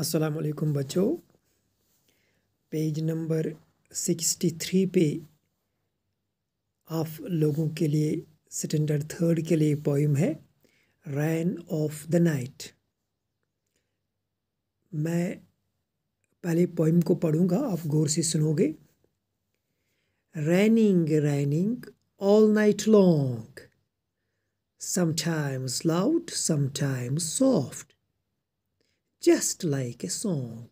अस्सलाम वालेकुम बच्चों पेज नंबर सिक्सटी थ्री पे आप लोगों के लिए स्टैंडर्ड थर्ड के लिए पोइम है रैन ऑफ द नाइट मैं पहले पोइम को पढ़ूंगा आप गौर से सुनोगे raining raining all night long sometimes loud sometimes soft just like a song.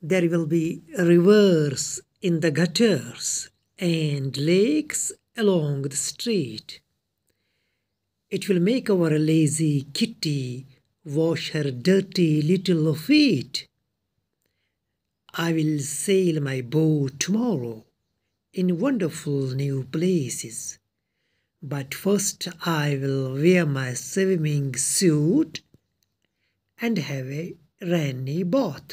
There will be rivers in the gutters and lakes along the street. It will make our lazy kitty wash her dirty little feet. I will sail my boat tomorrow in wonderful new places. But first I will wear my swimming suit and have a rainy bath.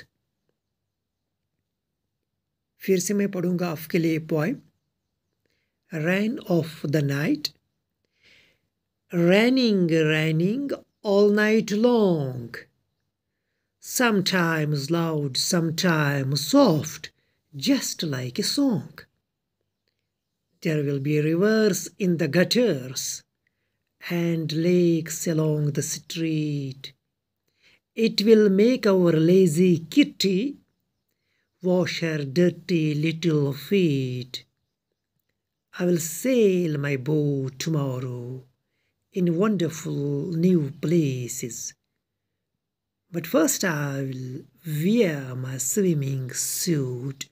फिर से मैं पढ़ूंगा आपके लिए poem rain of the night raining raining all night long sometimes loud, sometimes soft, just like a song. There will be rivers in the gutters and lakes along the street. It will make our lazy kitty wash her dirty little feet. I will sail my boat tomorrow in wonderful new places. But first I will wear my swimming suit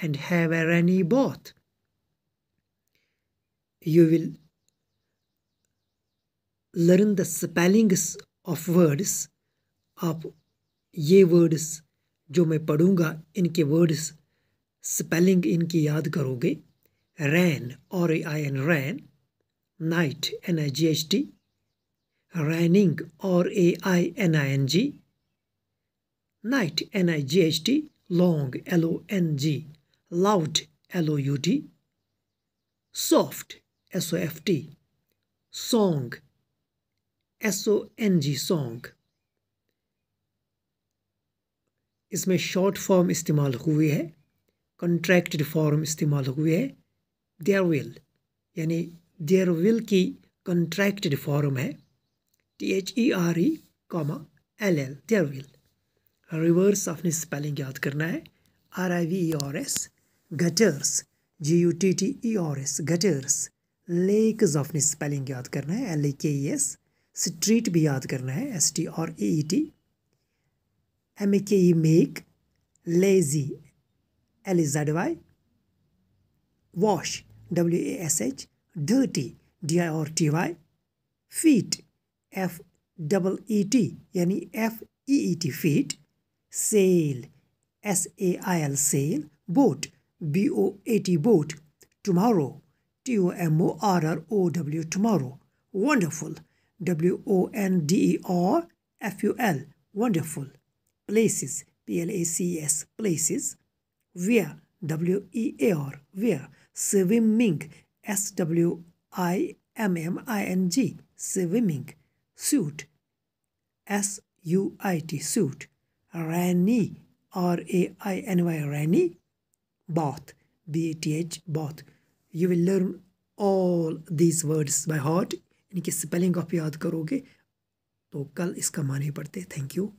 and have a rainy bath. You will learn the spellings of words आप ये words जो मैं पढ़ूँगा इनके words spelling इनकी याद करोगे rain R I N rain night N I G H T raining R A I N I N G night N I G H T long L O N G loud L O U T soft S O F T song S O N G song इसमें short form इस्तेमाल हुई है contracted form इस्तेमाल हुई है there will यानी there will की contracted form है T H E R E comma L L there will rivers आपने स्पेलिंग याद करना है R I V E R S gutters G U T T E R S gutters lakes of spelling याद करना है L A के E S street भी याद करना है S T R A E T MKE make, lazy, L is wash, W A S H, dirty, D I or feet, F double E T, यानी F E E T feet, sail, S A I L sail, boat, B O A T boat, tomorrow, T O M O R R O W tomorrow, wonderful, W O N D E R F U L, wonderful. places p l a c e s places where w e a r where swimming s w i m m i n g swimming suit s u i t suit rainy r a i n y rainy bath b a t h bath you will learn all these words by heart इनकी spelling आप याद करोगे तो कल इसका माने पड़ते thank you